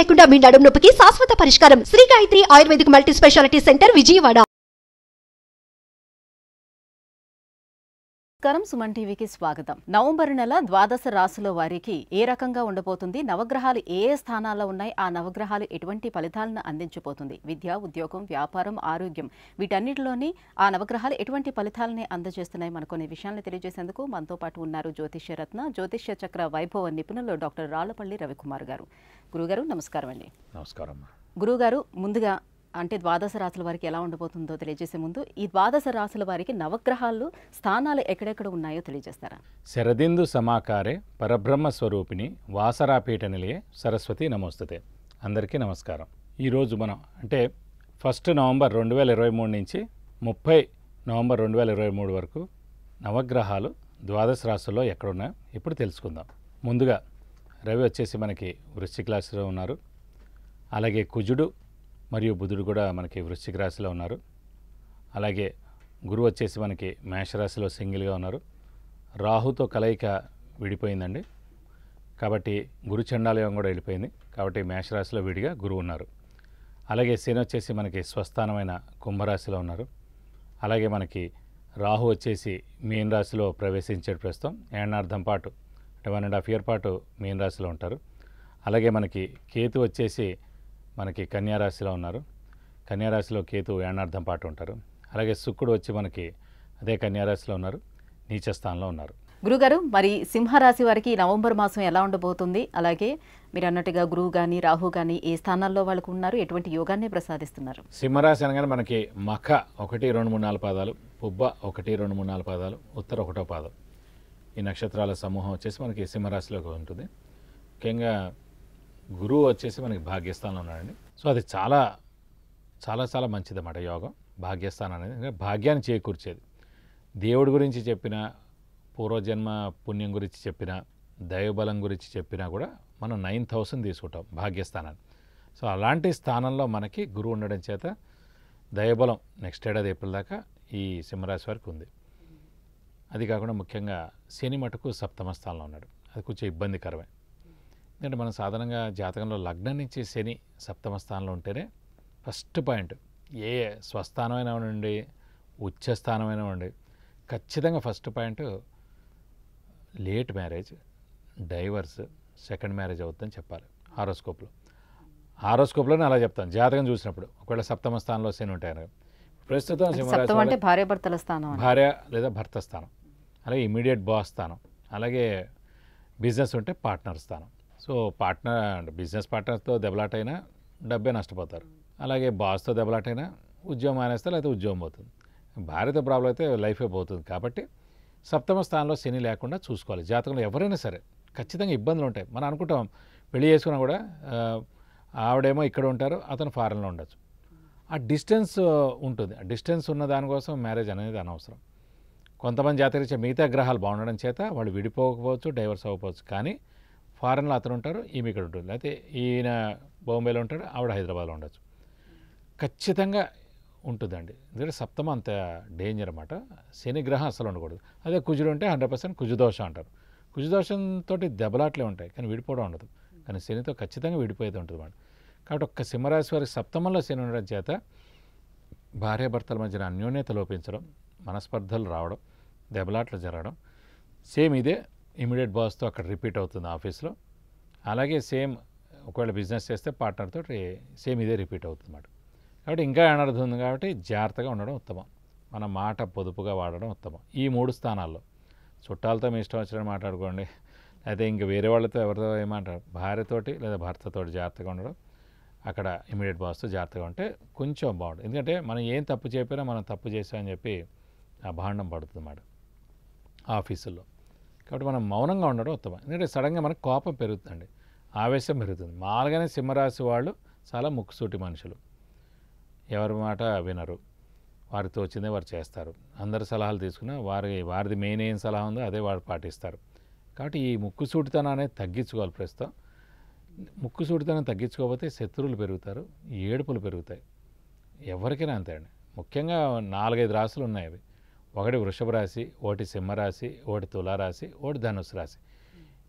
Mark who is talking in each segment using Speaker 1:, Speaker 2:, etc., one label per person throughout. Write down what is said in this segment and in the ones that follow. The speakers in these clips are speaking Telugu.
Speaker 1: లేకుండా మీ నడుం నొప్పికి శాశ్వత పరిష్కారం Shri Gayatri ayurvedic multi speciality centre Vijayawada నమస్కారం సుమన్ టీవీకి స్వాగతం నవంబర్ నెల ద్వాదశ రాశుల వారికి ఏ రకంగా ఉండబోతుంది నవగ్రహాలు ఏ స్థానాల్లో ఉన్నాయి ఆ నవగ్రహాలు ఎటువంటి ఫలితాలను అందించబోతుంది విద్య ఉద్యోగం వ్యాపారం ఆరోగ్యం వీటన్నిటిలోని ఆ నవగ్రహాలు ఎటువంటి ఫలితాలని అందజేస్తున్నాయి మన కొన్ని విషయాలను తెలియజేసేందుకు మనతో పాటు ఉన్నారు జ్యోతిష్య రత్న జ్యోతిష్య చక్ర వైభవ నిపుణులు డాక్టర్ రాళ్లపల్లి రవికుమార్ గారు గురుగారు నమస్కారం అండి నమస్కారం గురుగారు ముందుగా అంటే ద్వాదశ రాశుల వారికి ఎలా ఉండబోతుందో తెలియజేసే ముందు ఈ ద్వాదశ రాశుల వారికి నవగ్రహాలు స్థానాలు ఎక్కడెక్కడ ఉన్నాయో తెలియజేస్తారా
Speaker 2: శరదిందు సమాకారే పరబ్రహ్మ స్వరూపిణి వాసరాపీఠ నిలయే సరస్వతి నమోస్తుతే అందరికీ నమస్కారం ఈరోజు మనం అంటే ఫస్ట్ నవంబర్ రెండు వేల ఇరవై మూడు నుంచి ముప్పై నవంబర్ రెండు వేల ఇరవై మూడు వరకు నవగ్రహాలు ద్వాదశ రాశుల్లో ఎక్కడున్నాయో ఇప్పుడు తెలుసుకుందాం ముందుగా రవి వచ్చేసి మనకి వృశ్చిక రాశిలో ఉన్నారు అలాగే కుజుడు మరియు బుధుడు కూడా మనకి వృశ్చిక రాశిలో ఉన్నారు అలాగే గురువు వచ్చేసి మనకి మేషరాశిలో సింగిల్గా ఉన్నారు రాహుతో కలయిక విడిపోయిందండి కాబట్టి గురు చండాలయం కూడా వెళ్ళిపోయింది కాబట్టి మేషరాశిలో విడిగా గురువు ఉన్నారు అలాగే శని వచ్చేసి మనకి స్వస్థానమైన కుంభరాశిలో ఉన్నారు అలాగే మనకి రాహు వచ్చేసి మీన్ రాశిలో ప్రవేశించే ప్రస్తుతం ఏడార్థం పాటు అంటే వన్ అండ్ హాఫ్ ఇయర్ పాటు మీన్ రాశిలో ఉంటారు అలాగే మనకి కేతు వచ్చేసి మనకి కన్యారాశిలో ఉన్నారు కన్యారాశిలో కేతు యాణార్థం పాటు ఉంటారు అలాగే శుక్రుడు వచ్చి మనకి అదే కన్యారాశిలో ఉన్నారు నీచస్థానంలో ఉన్నారు
Speaker 1: గురుగారు మరి సింహరాశి వారికి నవంబర్ మాసం ఎలా ఉండబోతుంది అలాగే మీరు అన్నట్టుగా గురువు కానీ రాహు కానీ ఏ స్థానాల్లో వాళ్ళకు ఉన్నారు ఎటువంటి యోగాన్ని ప్రసాదిస్తున్నారు
Speaker 2: సింహరాశి అనగానే మనకి మఖ ఒకటి రెండు మూడు నాలుగు పాదాలు పుబ్బ ఒకటి రెండు మూడు నాలుగు పాదాలు ఉత్తర ఒకటో పాదం ఈ నక్షత్రాల సమూహం వచ్చేసి మనకి సింహరాశిలోకి ఉంటుంది ముఖ్యంగా గురువు వచ్చేసి మనకి భాగ్యస్థానం ఉన్నాడండి సో అది చాలా చాలా చాలా మంచిదన్నమాట యోగం భాగ్యస్థానం అనేది భాగ్యాన్ని చేకూర్చేది దేవుడి గురించి చెప్పిన పూర్వజన్మ పుణ్యం గురించి చెప్పిన దైవబలం గురించి చెప్పినా కూడా మనం నైన్ థౌసండ్ తీసుకుంటాం భాగ్యస్థానాన్ని సో అలాంటి స్థానంలో మనకి గురువు ఉండడం చేత దైవబలం నెక్స్ట్ ఏడాది ఏప్రిల్ దాకా ఈ సింహరాశి వారికి ఉంది అది కాకుండా ముఖ్యంగా శని మటుకు సప్తమ స్థానంలో ఉన్నాడు అది కొంచెం ఇబ్బందికరమే ఎందుకంటే మనం సాధారణంగా జాతకంలో లగ్నం నుంచి శని సప్తమ స్థానంలో ఉంటేనే ఫస్ట్ పాయింట్ ఏ స్వస్థానమైన ఉండి స్థానమైనా ఉండి ఖచ్చితంగా first point late marriage divorce second marriage అవుతుందని చెప్పాలి హారోస్కోప్లో హారోస్కోప్లోనే అలా చెప్తాను జాతకం చూసినప్పుడు ఒకవేళ సప్తమ స్థానంలో శని ఉంటాయి ప్రస్తుతం అంటే భార్య భర్తల స్థానం భార్య లేదా భర్త స్థానం అలాగే ఇమీడియట్ బాస్ స్థానం అలాగే బిజినెస్ ఉంటే పార్ట్నర్ స్థానం సో పార్ట్నర్ బిజినెస్ పార్ట్నర్స్తో దెబ్బలాటైనా డబ్బే నష్టపోతారు అలాగే బాస్తో దెబ్బలాటైనా ఉద్యోగం మానేస్తే లేకపోతే ఉద్యోగం పోతుంది భార్యతో ప్రాబ్లం అయితే లైఫే పోతుంది కాబట్టి సప్తమ స్థానంలో శని లేకుండా చూసుకోవాలి జాతకంలో ఎవరైనా సరే ఖచ్చితంగా ఇబ్బందులు ఉంటాయి మనం అనుకుంటాం పెళ్లి చేసుకున్నా కూడా ఆవిడేమో ఇక్కడ ఉంటారు అతను ఫారెన్లో ఉండొచ్చు ఆ డిస్టెన్స్ ఉంటుంది ఆ డిస్టెన్స్ ఉన్న దానికోసం మ్యారేజ్ అనేది అనవసరం కొంతమంది జాతకరించే మిగతా గ్రహాలు బాగుండడం చేత వాళ్ళు విడిపోకపోవచ్చు డైవర్స్ అవ్వకపోవచ్చు కానీ ఫారెన్లో అతను ఉంటారు ఈమె ఇక్కడ ఉంటుంది అయితే ఈయన బాంబేలో ఉంటాడు ఆవిడ హైదరాబాద్లో ఉండొచ్చు ఖచ్చితంగా ఉంటుందండి ఎందుకంటే సప్తమ అంత డేంజర్ అనమాట శని గ్రహం అసలు ఉండకూడదు అదే కుజుడు ఉంటే హండ్రెడ్ పర్సెంట్ కుజుదోషం అంటారు కుజుదోషంతో దెబ్బలాట్లే ఉంటాయి కానీ విడిపోవడం ఉండదు కానీ శనితో ఖచ్చితంగా విడిపోయేది ఉంటుంది అన్నమాట కాబట్టి ఒక్క సింహరాశి వారి సప్తమంలో శని ఉండడం చేత భార్యాభర్తల మధ్యన అన్యోన్యత లోపించడం మనస్పర్ధలు రావడం దెబ్బలాట్లు జరగడం సేమ్ ఇదే ఇమీడియట్ బాస్తో అక్కడ రిపీట్ అవుతుంది ఆఫీస్లో అలాగే సేమ్ ఒకవేళ బిజినెస్ చేస్తే పార్ట్నర్తో సేమ్ ఇదే రిపీట్ అవుతుంది అన్నమాట కాబట్టి ఇంకా అనర్థం ఉంది కాబట్టి జాగ్రత్తగా ఉండడం ఉత్తమం మన మాట పొదుపుగా వాడడం ఉత్తమం ఈ మూడు స్థానాల్లో చుట్టాలతో మీ ఇష్టం వచ్చినట్టు మాట్లాడుకోండి అయితే ఇంక వేరే వాళ్ళతో ఎవరితో ఏమంటారు భార్యతోటి లేదా భర్తతో జాగ్రత్తగా ఉండడం అక్కడ ఇమీడియట్ బాస్తో జాగ్రత్తగా ఉంటే కొంచెం బాగుంటుంది ఎందుకంటే మనం ఏం తప్పు చెప్పినా మనం తప్పు చేసామని చెప్పి ఆ భాండం పడుతుంది అన్నమాట ఆఫీసుల్లో కాబట్టి మనం మౌనంగా ఉండడం ఉత్తమం ఎందుకంటే సడన్గా మనకు కోపం పెరుగుతుందండి ఆవేశం పెరుగుతుంది మామూలుగానే సింహరాశి వాళ్ళు చాలా ముక్కుసూటి మనుషులు ఎవరి మాట వినరు వారితో వచ్చిందే వారు చేస్తారు అందరి సలహాలు తీసుకున్నా వారి వారిది మెయిన్ ఏం సలహా ఉందో అదే వారు పాటిస్తారు కాబట్టి ఈ ముక్కుసూటితనం అనేది తగ్గించుకోవాలి ప్రస్తుతం ముక్కుసూటితనం తగ్గించుకోకపోతే శత్రువులు పెరుగుతారు ఏడుపులు పెరుగుతాయి ఎవరికైనా అంతే అండి ముఖ్యంగా నాలుగైదు రాసులు ఉన్నాయి అవి ఒకటి వృషభ రాశి ఒకటి సింహరాశి ఒకటి తులారాశి ఒకటి ధనుసు రాశి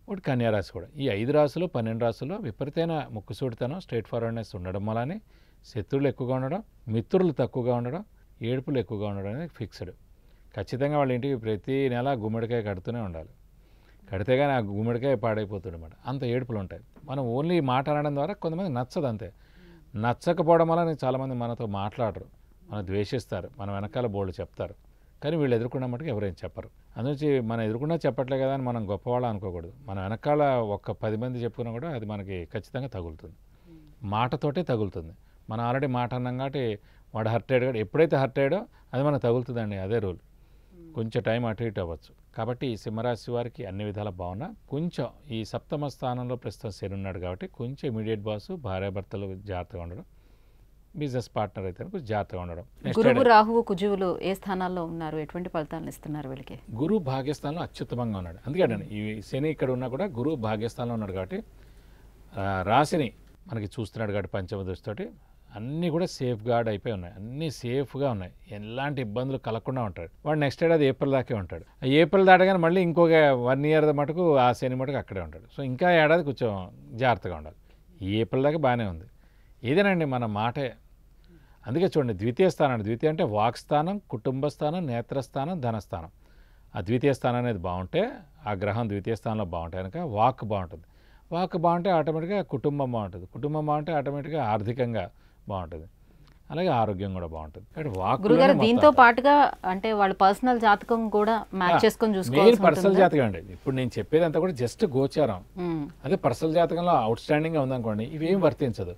Speaker 2: ఒకటి కన్యారాశి కూడా ఈ ఐదు రాశులు పన్నెండు రాశుల్లో విపరీతమైన ముక్కుసూటితనం స్ట్రైట్ ఫార్వర్డ్నెస్ ఉండడం వలనే శత్రువులు ఎక్కువగా ఉండడం మిత్రులు తక్కువగా ఉండడం ఏడుపులు ఎక్కువగా ఉండడం అనేది ఫిక్స్డ్ ఖచ్చితంగా వాళ్ళ ఇంటికి ప్రతి నెల గుమ్మడికాయ కడుతూనే ఉండాలి కడితే కానీ ఆ గుమ్మడికాయ అనమాట అంత ఏడుపులు ఉంటాయి మనం ఓన్లీ మాట అనడం ద్వారా కొంతమంది నచ్చదు అంతే నచ్చకపోవడం వల్ల చాలామంది మనతో మాట్లాడరు మనం ద్వేషిస్తారు మన వెనకాల బోళ్ళు చెప్తారు కానీ వీళ్ళు ఎదుర్కొన్న మటుకు ఎవరేం చెప్పరు అందుంచి మనం ఎదుర్కొన్నా చెప్పట్లే కదా అని మనం గొప్పవాళ్ళం అనుకోకూడదు మనం వెనకాల ఒక్క పది మంది చెప్పుకున్నా కూడా అది మనకి ఖచ్చితంగా తగులుతుంది hmm. మాటతోటే తగులుతుంది మనం ఆల్రెడీ మాట అన్నాం కాబట్టి వాడు హర్ట్ అయ్యాడు కాబట్టి ఎప్పుడైతే హర్ట్ అయ్యాడో అది మనకు తగులుతుందండి అదే రూల్ hmm. కొంచెం టైం అటు ఇటు అవ్వచ్చు కాబట్టి ఈ సింహరాశి వారికి అన్ని విధాల భావన కొంచెం ఈ సప్తమ స్థానంలో ప్రస్తుతం శని ఉన్నాడు కాబట్టి కొంచెం ఇమీడియట్ బాసు భార్యాభర్తలు జాగ్రత్తగా ఉండడం బిజినెస్ పార్ట్నర్ అయితే జాగ్రత్తగా ఉండడం గురువు
Speaker 1: రాహువు కుజువులు ఏ స్థానాల్లో ఉన్నారు ఎటువంటి ఫలితాలను ఇస్తున్నారు వీళ్ళకి
Speaker 2: గురువు భాగ్యస్థానంలో అత్యుత్తమంగా ఉన్నాడు అందుకే ఈ శని ఇక్కడ ఉన్నా కూడా గురువు భాగ్యస్థానంలో ఉన్నాడు కాబట్టి రాశిని మనకి చూస్తున్నాడు కాబట్టి పంచమ దృష్టితోటి అన్నీ కూడా సేఫ్ గార్డ్ అయిపోయి ఉన్నాయి అన్నీ సేఫ్గా ఉన్నాయి ఎలాంటి ఇబ్బందులు కలగకుండా ఉంటాడు వాడు నెక్స్ట్ ఏడాది ఏప్రిల్ దాకే ఉంటాడు ఏప్రిల్ దాటగానే మళ్ళీ ఇంకొక వన్ ఇయర్ మటుకు ఆ శని మటుకు అక్కడే ఉంటాడు సో ఇంకా ఏడాది కొంచెం జాగ్రత్తగా ఉండాలి ఏప్రిల్ దాకా బాగానే ఉంది ఏదేనండి మన మాటే అందుకే చూడండి ద్వితీయ స్థానం ద్వితీయ అంటే వాక్స్థానం కుటుంబ స్థానం నేత్రస్థానం ధనస్థానం ఆ ద్వితీయ స్థానం అనేది బాగుంటే ఆ గ్రహం ద్వితీయ స్థానంలో బాగుంటే కనుక వాక్ బాగుంటుంది వాక్ బాగుంటే ఆటోమేటిక్గా కుటుంబం బాగుంటుంది కుటుంబం బాగుంటే ఆటోమేటిక్గా ఆర్థికంగా బాగుంటుంది అలాగే ఆరోగ్యం కూడా బాగుంటుంది గురుగారు దీంతో
Speaker 1: పాటుగా అంటే వాళ్ళ పర్సనల్ జాతకం కూడా మ్యాచ్ చేసుకొని చూసుకోవాలి పర్సనల్ జాతకం
Speaker 2: అండి ఇప్పుడు నేను చెప్పేదంతా కూడా జస్ట్ గోచారం అదే పర్సనల్ జాతకంలో అవుట్ స్టాండింగ్ ఉందనుకోండి ఇవేం వర్తించదు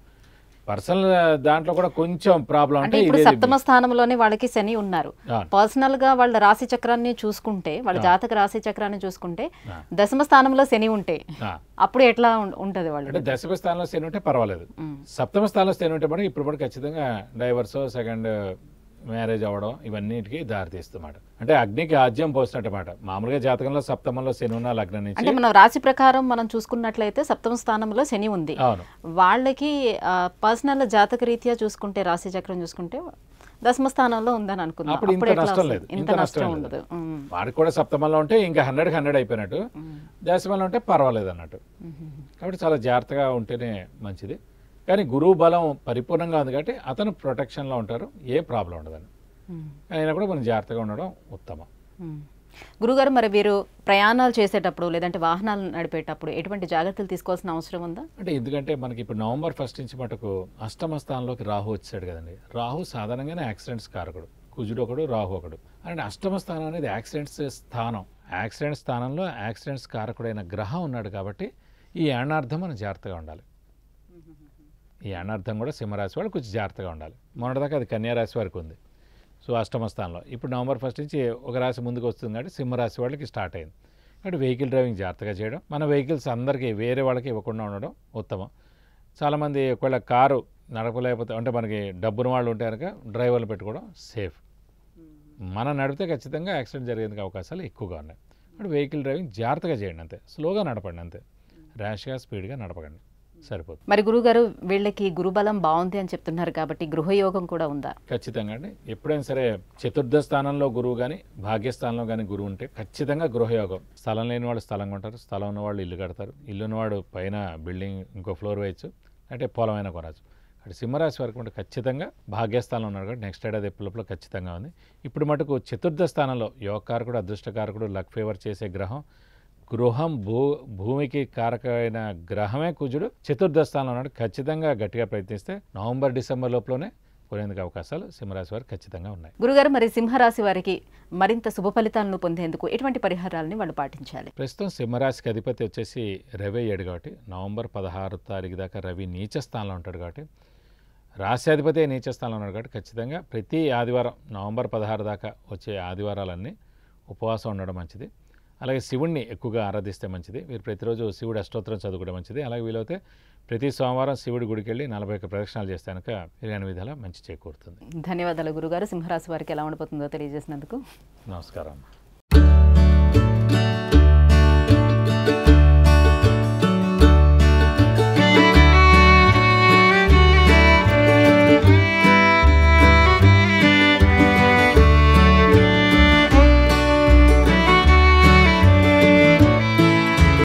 Speaker 2: పర్సనల్ దాంట్లో కూడా కొంచెం ప్రాబ్లం అంటే ఇప్పుడు సప్తమ
Speaker 1: స్థానంలోనే వాళ్ళకి శని ఉన్నారు పర్సనల్ గా వాళ్ళ రాశి చక్రాన్ని చూసుకుంటే వాళ్ళ జాతక రాశి చక్రాన్ని చూసుకుంటే దశమ స్థానంలో శని ఉంటే అప్పుడు ఎట్లా ఉంటది వాళ్ళు
Speaker 2: దశమ స్థానంలో శని ఉంటే పర్వాలేదు సప్తమ స్థానంలో శని ఉంటే మనం ఇప్పుడు కూడా ఖచ్చితంగా డైవర్స్ సెకండ్ మ్యారేజ్ అవ్వడం ఇవన్నిటికీ దారితీస్తున్నమాట అంటే అగ్నికి ఆజ్యం పోసినట్టమాట మామూలుగా జాతకంలో సప్తమంలో శని ఉన్న లగ్నం నుంచి మనం
Speaker 1: రాశి ప్రకారం మనం చూసుకున్నట్లయితే సప్తమ స్థానంలో శని ఉంది వాళ్ళకి పర్సనల్ జాతక రీత్యా చూసుకుంటే రాశి చక్రం చూసుకుంటే దశమ స్థానంలో ఉందని అనుకున్నాం అప్పుడు ఇంత నష్టం లేదు ఇంత నష్టం ఉండదు
Speaker 2: వాడికి కూడా సప్తమంలో ఉంటే ఇంకా హండ్రెడ్ హండ్రెడ్ అయిపోయినట్టు దశమంలో ఉంటే పర్వాలేదు అన్నట్టు కాబట్టి చాలా జాగ్రత్తగా ఉంటేనే మంచిది కానీ గురువు బలం పరిపూర్ణంగా ఉంది కాబట్టి అతను ప్రొటెక్షన్లో ఉంటారు ఏ ప్రాబ్లం ఉండదని అయినా కూడా మనం జాగ్రత్తగా ఉండడం ఉత్తమం
Speaker 1: గురుగారు మరి వీరు ప్రయాణాలు చేసేటప్పుడు లేదంటే వాహనాలు నడిపేటప్పుడు ఎటువంటి జాగ్రత్తలు తీసుకోవాల్సిన అవసరం ఉందా అంటే
Speaker 2: ఎందుకంటే మనకి ఇప్పుడు నవంబర్ ఫస్ట్ నుంచి మటుకు అష్టమ స్థానంలోకి రాహు వచ్చాడు కదండి రాహు సాధారణంగానే యాక్సిడెంట్స్ కారకుడు కుజుడు ఒకడు రాహు ఒకడు అంటే అష్టమ స్థానం అనేది యాక్సిడెంట్స్ స్థానం యాక్సిడెంట్ స్థానంలో యాక్సిడెంట్స్ కారకుడైన గ్రహం ఉన్నాడు కాబట్టి ఈ యానార్థం మనం జాగ్రత్తగా ఉండాలి ఈ అనర్థం కూడా సింహరాశి వాళ్ళు కొంచెం జాగ్రత్తగా ఉండాలి మొన్నటిదాకా అది కన్యారాశి వరకు ఉంది సో అష్టమ స్థానంలో ఇప్పుడు నవంబర్ ఫస్ట్ నుంచి ఒక రాశి ముందుకు వస్తుంది కాబట్టి సింహరాశి వాళ్ళకి స్టార్ట్ అయింది కాబట్టి వెహికల్ డ్రైవింగ్ జాగ్రత్తగా చేయడం మన వెహికల్స్ అందరికీ వేరే వాళ్ళకి ఇవ్వకుండా ఉండడం ఉత్తమం చాలామంది ఒకవేళ కారు నడపలేకపోతే అంటే మనకి డబ్బున వాళ్ళు ఉంటే కనుక డ్రైవర్లు పెట్టుకోవడం సేఫ్ మనం నడిపితే ఖచ్చితంగా యాక్సిడెంట్ జరిగేందుకు అవకాశాలు ఎక్కువగా ఉన్నాయి అంటే వెహికల్ డ్రైవింగ్ జాగ్రత్తగా చేయండి అంతే స్లోగా నడపండి అంతే ర్యాష్గా స్పీడ్గా నడపకండి సరిపోతుంది
Speaker 1: మరి గురుగారు వీళ్ళకి గురుబలం బాగుంది అని చెప్తున్నారు కాబట్టి గృహయోగం కూడా ఉందా
Speaker 2: ఖచ్చితంగా అండి ఎప్పుడైనా సరే చతుర్థ స్థానంలో గురువు కానీ భాగ్యస్థానంలో కానీ గురువు ఉంటే ఖచ్చితంగా గృహయోగం స్థలం లేని వాళ్ళు స్థలం కొంటారు స్థలం ఉన్నవాళ్ళు ఇల్లు కడతారు ఇల్లు ఉన్నవాడు పైన బిల్డింగ్ ఇంకో ఫ్లోర్ వేయచ్చు అంటే పొలమైన కొనచ్చు అటు సింహరాశి వరకు ఉంటే ఖచ్చితంగా భాగ్యస్థానంలో ఉన్నాడు కాబట్టి నెక్స్ట్ ఏడాది ఎప్పుడప్పుడు ఖచ్చితంగా ఉంది ఇప్పుడు మటుకు చతుర్థ స్థానంలో యోగకారకుడు అదృష్టకారకుడు లక్ ఫేవర్ చేసే గ్రహం గృహం భూ భూమికి కారకమైన గ్రహమే కుజుడు చతుర్థ స్థానంలో ఉన్నాడు ఖచ్చితంగా గట్టిగా ప్రయత్నిస్తే నవంబర్ డిసెంబర్ లోపలనే కొనేందుకు అవకాశాలు సింహరాశి వారికి ఖచ్చితంగా ఉన్నాయి
Speaker 1: గురుగారు మరి సింహరాశి వారికి మరింత శుభ ఫలితాలను పొందేందుకు ఎటువంటి పరిహారాలని వాళ్ళు పాటించాలి
Speaker 2: ప్రస్తుతం సింహరాశికి అధిపతి వచ్చేసి రవి అయ్యాడు కాబట్టి నవంబర్ పదహారు తారీఖు దాకా రవి నీచ స్థానంలో ఉంటాడు కాబట్టి అధిపతి నీచ స్థానంలో ఉన్నాడు కాబట్టి ఖచ్చితంగా ప్రతి ఆదివారం నవంబర్ పదహారు దాకా వచ్చే ఆదివారాలన్నీ ఉపవాసం ఉండడం మంచిది అలాగే శివుణ్ణి ఎక్కువగా ఆరాధిస్తే మంచిది మీరు ప్రతిరోజు శివుడు అష్టోత్తరం చదువుకోవడం మంచిది అలాగే వీలైతే ప్రతి సోమవారం శివుడి గుడికి వెళ్ళి నలభై ఒక్క ప్రదక్షిణాలు చేస్తే కనుక ఇలాంటి విధాల మంచి చేకూరుతుంది
Speaker 1: ధన్యవాదాలు గురుగారు సింహరాశి వారికి ఎలా ఉండిపోతుందో తెలియజేసినందుకు
Speaker 2: నమస్కారం